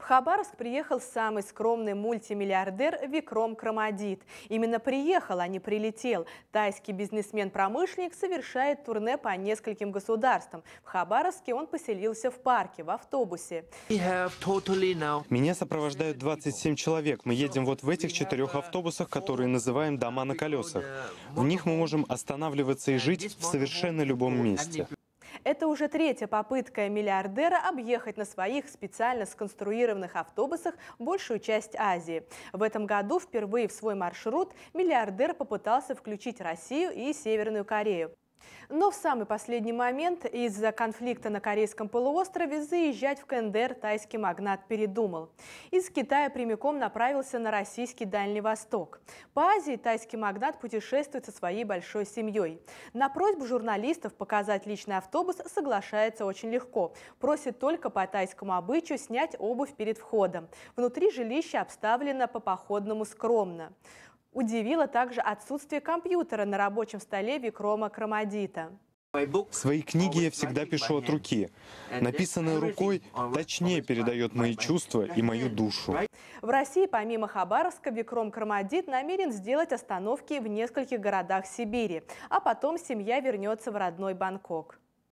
В Хабаровск приехал самый скромный мультимиллиардер Викром Крамадит. Именно приехал, а не прилетел. Тайский бизнесмен-промышленник совершает турне по нескольким государствам. В Хабаровске он поселился в парке, в автобусе. Меня сопровождают 27 человек. Мы едем вот в этих четырех автобусах, которые называем «дома на колесах». В них мы можем останавливаться и жить в совершенно любом месте. Это уже третья попытка миллиардера объехать на своих специально сконструированных автобусах большую часть Азии. В этом году впервые в свой маршрут миллиардер попытался включить Россию и Северную Корею но в самый последний момент из-за конфликта на Корейском полуострове заезжать в КНДР тайский магнат передумал. Из Китая прямиком направился на российский Дальний Восток. По Азии тайский магнат путешествует со своей большой семьей. На просьбу журналистов показать личный автобус соглашается очень легко. Просит только по тайскому обычаю снять обувь перед входом. Внутри жилище обставлено по походному скромно. Удивило также отсутствие компьютера на рабочем столе Викрома Крамадита. Свои книги я всегда пишу от руки. Написанное рукой точнее передает мои чувства и мою душу. В России помимо Хабаровска Викром Кармадит намерен сделать остановки в нескольких городах Сибири, а потом семья вернется в родной Бангкок.